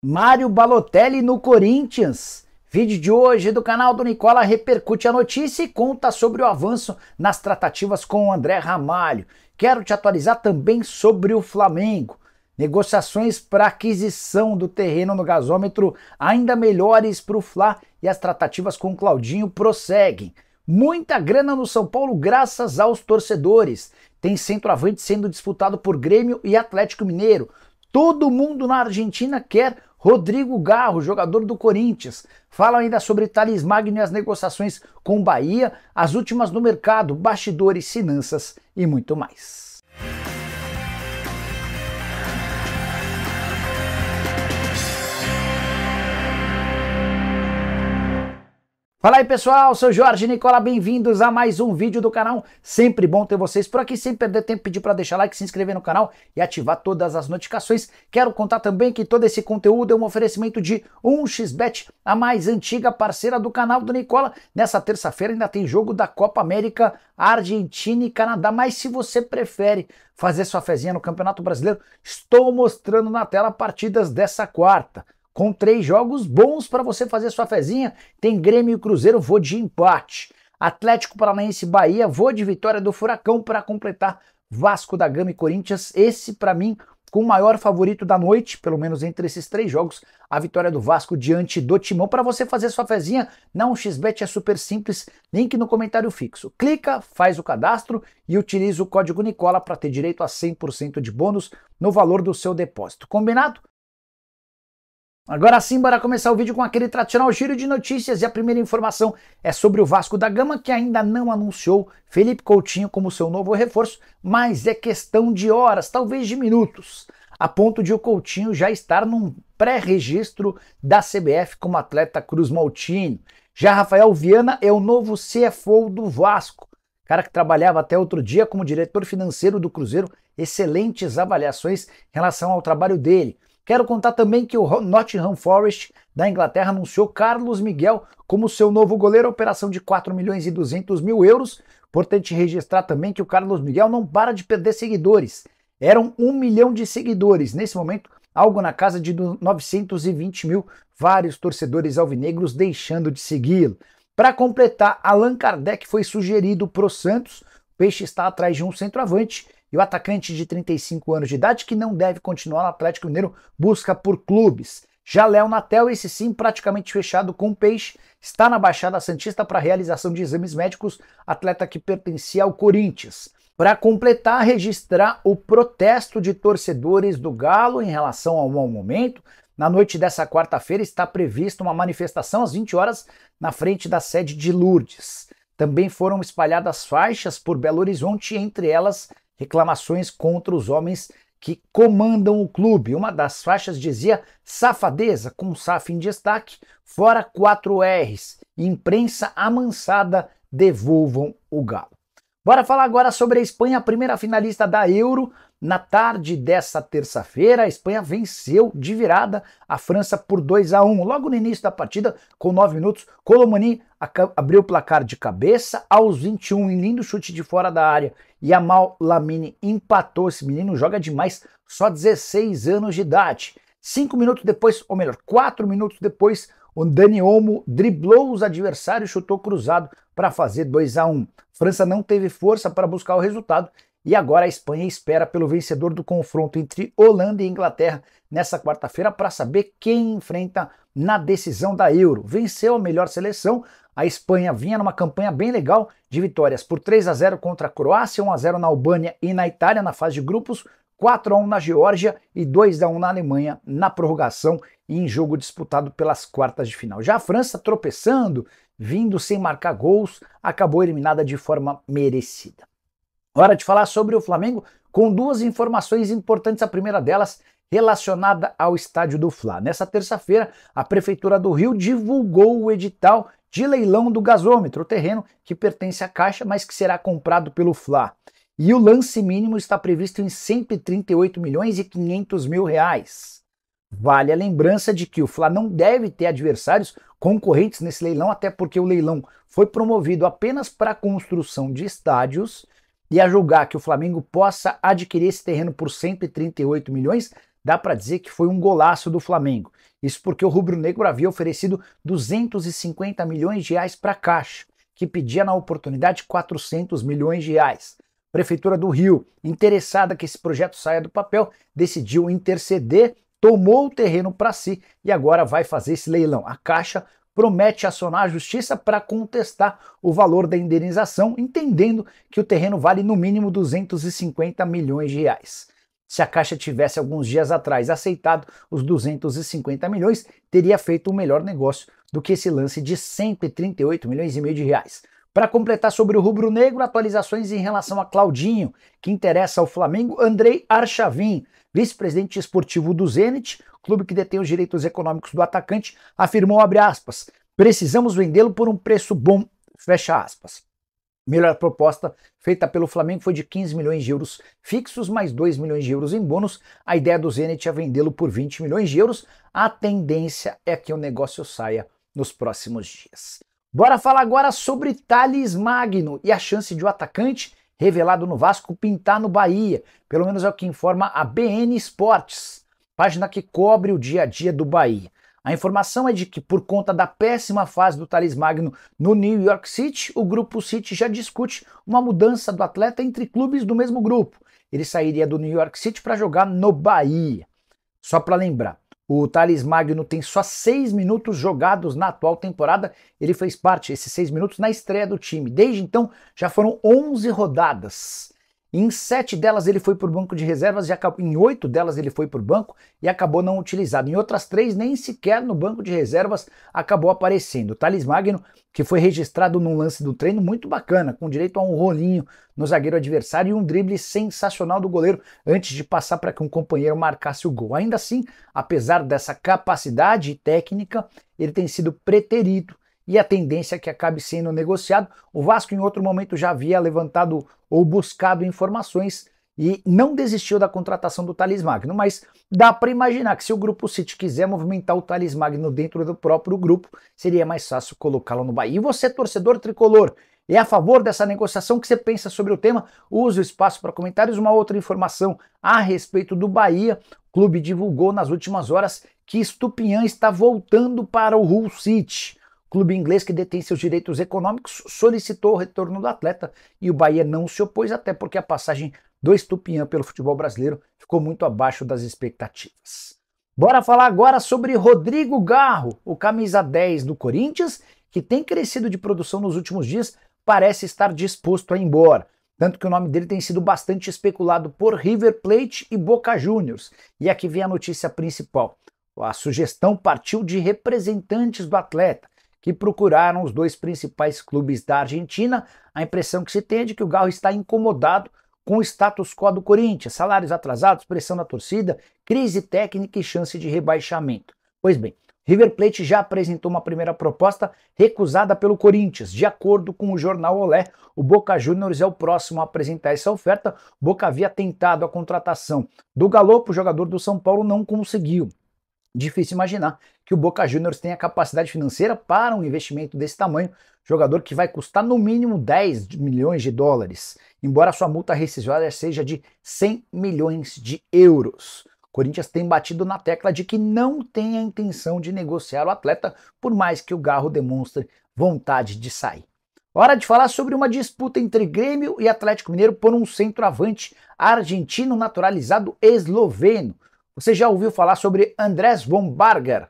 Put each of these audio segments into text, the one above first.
Mário Balotelli no Corinthians. Vídeo de hoje do canal do Nicola repercute a notícia e conta sobre o avanço nas tratativas com o André Ramalho. Quero te atualizar também sobre o Flamengo. Negociações para aquisição do terreno no gasômetro ainda melhores para o Fla e as tratativas com o Claudinho prosseguem. Muita grana no São Paulo graças aos torcedores. Tem centroavante sendo disputado por Grêmio e Atlético Mineiro. Todo mundo na Argentina quer Rodrigo Garro, jogador do Corinthians. Fala ainda sobre Thales Magno e as negociações com Bahia, as últimas no mercado, bastidores, finanças e muito mais. Fala aí pessoal, sou Jorge Nicola, bem-vindos a mais um vídeo do canal. Sempre bom ter vocês por aqui, sem perder tempo, pedir para deixar like, se inscrever no canal e ativar todas as notificações. Quero contar também que todo esse conteúdo é um oferecimento de 1xBet, a mais antiga parceira do canal do Nicola. Nessa terça-feira ainda tem jogo da Copa América, Argentina e Canadá, mas se você prefere fazer sua fezinha no Campeonato Brasileiro, estou mostrando na tela partidas dessa quarta com três jogos bons para você fazer sua fezinha. Tem Grêmio e Cruzeiro, vou de empate. Atlético Paranaense Bahia, vou de vitória do Furacão para completar Vasco da Gama e Corinthians. Esse para mim com o maior favorito da noite, pelo menos entre esses três jogos, a vitória do Vasco diante do Timão. Para você fazer sua fezinha, não, o XBET é super simples, link no comentário fixo. Clica, faz o cadastro e utiliza o código Nicola para ter direito a 100% de bônus no valor do seu depósito. Combinado? Agora sim, bora começar o vídeo com aquele tradicional giro de notícias e a primeira informação é sobre o Vasco da Gama que ainda não anunciou Felipe Coutinho como seu novo reforço, mas é questão de horas, talvez de minutos, a ponto de o Coutinho já estar num pré-registro da CBF como atleta Cruz Maltino. Já Rafael Viana é o novo CFO do Vasco cara que trabalhava até outro dia como diretor financeiro do Cruzeiro, excelentes avaliações em relação ao trabalho dele. Quero contar também que o Nottingham Forest da Inglaterra anunciou Carlos Miguel como seu novo goleiro, operação de 4 milhões e 200 mil euros. Importante registrar também que o Carlos Miguel não para de perder seguidores. Eram 1 milhão de seguidores. Nesse momento, algo na casa de 920 mil, vários torcedores alvinegros deixando de segui-lo. Para completar, Allan Kardec foi sugerido para o Santos. Peixe está atrás de um centroavante e o atacante de 35 anos de idade, que não deve continuar no Atlético Mineiro, busca por clubes. Já Léo Natel, esse sim praticamente fechado com Peixe, está na Baixada Santista para realização de exames médicos, atleta que pertencia ao Corinthians. Para completar, registrar o protesto de torcedores do Galo em relação ao mau momento, na noite dessa quarta-feira está prevista uma manifestação às 20 horas na frente da sede de Lourdes. Também foram espalhadas faixas por Belo Horizonte, entre elas reclamações contra os homens que comandam o clube. Uma das faixas dizia safadeza, com SAF em destaque, fora 4 R's. Imprensa amansada, devolvam o galo. Bora falar agora sobre a Espanha, a primeira finalista da Euro. Na tarde dessa terça-feira, a Espanha venceu de virada a França por 2 a 1. Logo no início da partida, com 9 minutos, Colomani abriu o placar de cabeça aos 21 em lindo chute de fora da área. E Amal Lamine empatou. Esse menino joga demais, só 16 anos de idade. Cinco minutos depois, ou melhor, quatro minutos depois, o Dani Olmo driblou os adversários e chutou cruzado para fazer 2 a 1. França não teve força para buscar o resultado e agora a Espanha espera pelo vencedor do confronto entre Holanda e Inglaterra nessa quarta-feira para saber quem enfrenta na decisão da Euro. Venceu a melhor seleção, a Espanha vinha numa campanha bem legal de vitórias por 3 a 0 contra a Croácia, 1 a 0 na Albânia e na Itália na fase de grupos, 4 a 1 na Geórgia e 2 a 1 na Alemanha na prorrogação e em jogo disputado pelas quartas de final. Já a França tropeçando, vindo sem marcar gols, acabou eliminada de forma merecida. Hora de falar sobre o Flamengo com duas informações importantes. A primeira delas relacionada ao estádio do Fla. Nessa terça-feira, a Prefeitura do Rio divulgou o edital de leilão do gasômetro, o terreno que pertence à Caixa, mas que será comprado pelo Fla. E o lance mínimo está previsto em 138 milhões e 500 mil reais. Vale a lembrança de que o Fla não deve ter adversários concorrentes nesse leilão, até porque o leilão foi promovido apenas para a construção de estádios e a julgar que o Flamengo possa adquirir esse terreno por 138 milhões, dá para dizer que foi um golaço do Flamengo. Isso porque o rubro-negro havia oferecido 250 milhões de reais para a Caixa, que pedia na oportunidade 400 milhões de reais. Prefeitura do Rio, interessada que esse projeto saia do papel, decidiu interceder, tomou o terreno para si e agora vai fazer esse leilão. A Caixa promete acionar a justiça para contestar o valor da indenização, entendendo que o terreno vale no mínimo 250 milhões de reais. Se a Caixa tivesse alguns dias atrás aceitado os 250 milhões, teria feito um melhor negócio do que esse lance de 138 milhões e meio de reais. Para completar sobre o rubro-negro, atualizações em relação a Claudinho, que interessa ao Flamengo, Andrei Archavin, vice-presidente esportivo do Zenit, clube que detém os direitos econômicos do atacante, afirmou, aspas, precisamos vendê-lo por um preço bom, fecha aspas. Melhor proposta feita pelo Flamengo foi de 15 milhões de euros fixos, mais 2 milhões de euros em bônus. A ideia do Zenit é vendê-lo por 20 milhões de euros. A tendência é que o negócio saia nos próximos dias. Bora falar agora sobre Thales Magno e a chance de o atacante revelado no Vasco pintar no Bahia, pelo menos é o que informa a BN Esportes, página que cobre o dia a dia do Bahia. A informação é de que, por conta da péssima fase do Thales Magno no New York City, o grupo City já discute uma mudança do atleta entre clubes do mesmo grupo. Ele sairia do New York City para jogar no Bahia. Só para lembrar, o Thales Magno tem só seis minutos jogados na atual temporada. Ele fez parte, esses seis minutos, na estreia do time. Desde então, já foram 11 rodadas em sete delas ele foi para o banco de reservas, e acabou, em oito delas ele foi para o banco e acabou não utilizado. Em outras três, nem sequer no banco de reservas acabou aparecendo. O Thales Magno, que foi registrado num lance do treino muito bacana, com direito a um rolinho no zagueiro adversário e um drible sensacional do goleiro antes de passar para que um companheiro marcasse o gol. Ainda assim, apesar dessa capacidade técnica, ele tem sido preterido e a tendência é que acabe sendo negociado. O Vasco, em outro momento, já havia levantado ou buscado informações e não desistiu da contratação do Thales Magno, mas dá para imaginar que se o Grupo City quiser movimentar o Thales Magno dentro do próprio grupo, seria mais fácil colocá-lo no Bahia. E você, torcedor tricolor, é a favor dessa negociação? O que você pensa sobre o tema? Use o espaço para comentários. Uma outra informação a respeito do Bahia. O clube divulgou nas últimas horas que Estupiñán está voltando para o Hull City clube inglês que detém seus direitos econômicos solicitou o retorno do atleta e o Bahia não se opôs, até porque a passagem do Estupian pelo futebol brasileiro ficou muito abaixo das expectativas. Bora falar agora sobre Rodrigo Garro, o camisa 10 do Corinthians, que tem crescido de produção nos últimos dias, parece estar disposto a ir embora. Tanto que o nome dele tem sido bastante especulado por River Plate e Boca Juniors. E aqui vem a notícia principal. A sugestão partiu de representantes do atleta que procuraram os dois principais clubes da Argentina, a impressão que se tem é de que o Galo está incomodado com o status quo do Corinthians, salários atrasados, pressão da torcida, crise técnica e chance de rebaixamento. Pois bem, River Plate já apresentou uma primeira proposta recusada pelo Corinthians. De acordo com o jornal Olé, o Boca Juniors é o próximo a apresentar essa oferta. Boca havia tentado a contratação do Galo, o jogador do São Paulo não conseguiu. Difícil imaginar que o Boca Juniors tenha capacidade financeira para um investimento desse tamanho, jogador que vai custar no mínimo 10 milhões de dólares, embora sua multa rescisória seja de 100 milhões de euros. Corinthians tem batido na tecla de que não tem a intenção de negociar o atleta, por mais que o Garro demonstre vontade de sair. Hora de falar sobre uma disputa entre Grêmio e Atlético Mineiro por um centroavante argentino naturalizado esloveno. Você já ouviu falar sobre Andrés von Barger?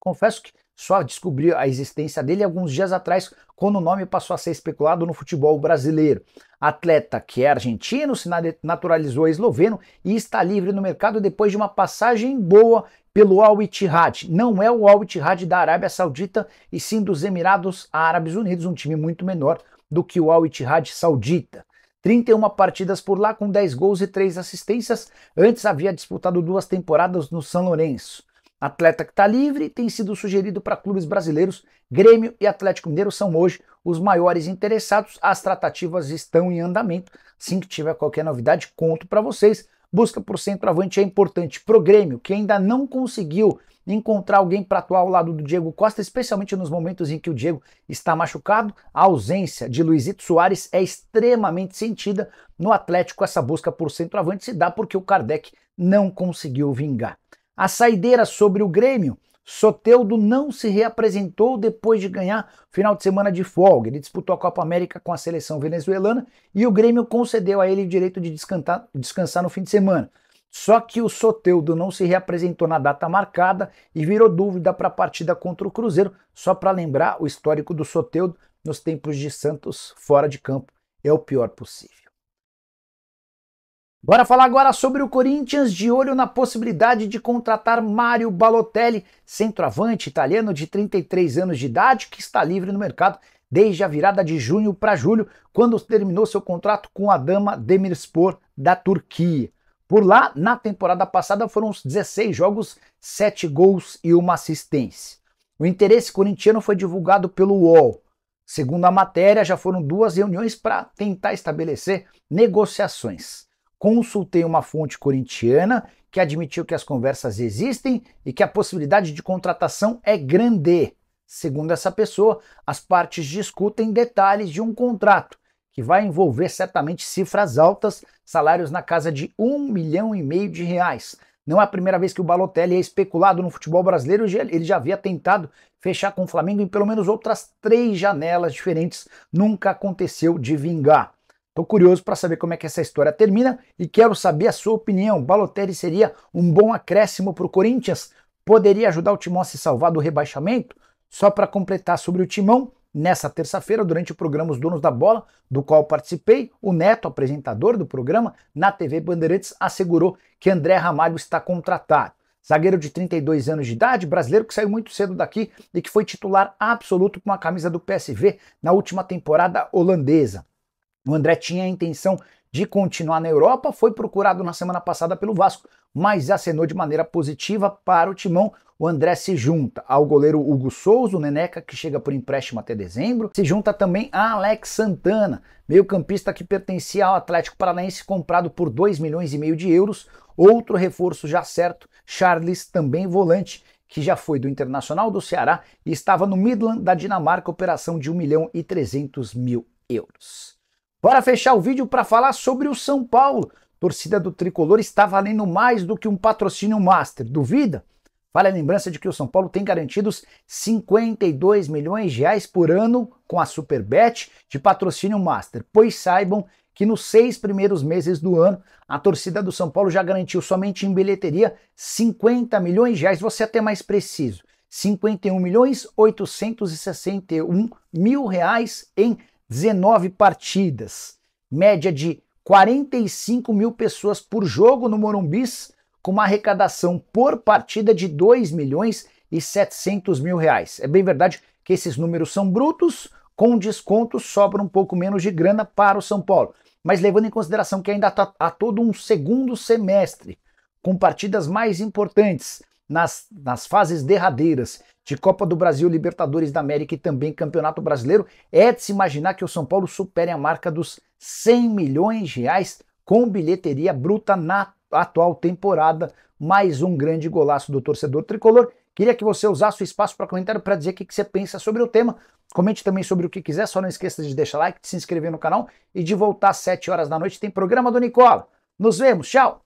Confesso que só descobri a existência dele alguns dias atrás, quando o nome passou a ser especulado no futebol brasileiro. Atleta que é argentino, se naturalizou esloveno e está livre no mercado depois de uma passagem boa pelo Al Ittihad. Não é o Al Ittihad da Arábia Saudita e sim dos Emirados Árabes Unidos, um time muito menor do que o Al Ittihad saudita. 31 partidas por lá com 10 gols e 3 assistências. Antes havia disputado duas temporadas no São Lourenço. Atleta que está livre tem sido sugerido para clubes brasileiros. Grêmio e Atlético Mineiro são hoje os maiores interessados. As tratativas estão em andamento. Assim que tiver qualquer novidade, conto para vocês busca por centroavante é importante. Pro Grêmio, que ainda não conseguiu encontrar alguém para atuar ao lado do Diego Costa, especialmente nos momentos em que o Diego está machucado, a ausência de Luizito Soares é extremamente sentida. No Atlético, essa busca por centroavante se dá porque o Kardec não conseguiu vingar. A saideira sobre o Grêmio Soteudo não se reapresentou depois de ganhar final de semana de folga. Ele disputou a Copa América com a seleção venezuelana e o Grêmio concedeu a ele o direito de descansar no fim de semana. Só que o Soteudo não se reapresentou na data marcada e virou dúvida para a partida contra o Cruzeiro. Só para lembrar, o histórico do Soteudo nos tempos de Santos fora de campo é o pior possível. Bora falar agora sobre o Corinthians de olho na possibilidade de contratar Mário Balotelli, centroavante italiano de 33 anos de idade que está livre no mercado desde a virada de junho para julho, quando terminou seu contrato com a Dama Demirspor da Turquia. Por lá, na temporada passada foram 16 jogos, 7 gols e uma assistência. O interesse corintiano foi divulgado pelo UOL. Segundo a matéria, já foram duas reuniões para tentar estabelecer negociações. Consultei uma fonte corintiana que admitiu que as conversas existem e que a possibilidade de contratação é grande. Segundo essa pessoa, as partes discutem detalhes de um contrato que vai envolver certamente cifras altas, salários na casa de um milhão e meio de reais. Não é a primeira vez que o Balotelli é especulado no futebol brasileiro, ele já havia tentado fechar com o Flamengo em pelo menos outras três janelas diferentes, nunca aconteceu de vingar. Tô curioso para saber como é que essa história termina e quero saber a sua opinião. Balotelli seria um bom acréscimo para o Corinthians? Poderia ajudar o Timão a se salvar do rebaixamento? Só para completar sobre o Timão, nessa terça-feira, durante o programa Os Donos da Bola, do qual participei, o Neto, apresentador do programa, na TV Bandeirantes, assegurou que André Ramalho está contratado. Zagueiro de 32 anos de idade, brasileiro que saiu muito cedo daqui e que foi titular absoluto com a camisa do PSV na última temporada holandesa. O André tinha a intenção de continuar na Europa, foi procurado na semana passada pelo Vasco, mas acenou de maneira positiva para o Timão. O André se junta ao goleiro Hugo Souza, o Neneca, que chega por empréstimo até dezembro. Se junta também a Alex Santana, meio-campista que pertencia ao Atlético Paranaense, comprado por 2 milhões e meio de euros. Outro reforço já certo, Charles, também volante, que já foi do Internacional do Ceará e estava no Midland da Dinamarca, operação de 1 milhão e 300 mil euros. Bora fechar o vídeo para falar sobre o São Paulo. torcida do tricolor está valendo mais do que um patrocínio master. Duvida? Vale a lembrança de que o São Paulo tem garantidos 52 milhões de reais por ano com a Superbet de patrocínio master, pois saibam que nos seis primeiros meses do ano a torcida do São Paulo já garantiu somente em bilheteria 50 milhões de reais, você é até mais preciso, 51 milhões 861 mil reais em 19 partidas, média de 45 mil pessoas por jogo no Morumbis, com uma arrecadação por partida de 2 milhões e 700 mil reais. É bem verdade que esses números são brutos, com desconto sobra um pouco menos de grana para o São Paulo. Mas levando em consideração que ainda está a todo um segundo semestre, com partidas mais importantes nas, nas fases derradeiras de Copa do Brasil, Libertadores da América e também Campeonato Brasileiro, é de se imaginar que o São Paulo supere a marca dos 100 milhões de reais com bilheteria bruta na atual temporada. Mais um grande golaço do torcedor tricolor. Queria que você usasse o espaço para comentário para dizer o que, você pensa sobre o tema. Comente também sobre o que quiser, só não esqueça de deixar like, de se inscrever no canal e de voltar às 7 horas da noite. Tem programa do Nicola. Nos vemos, tchau!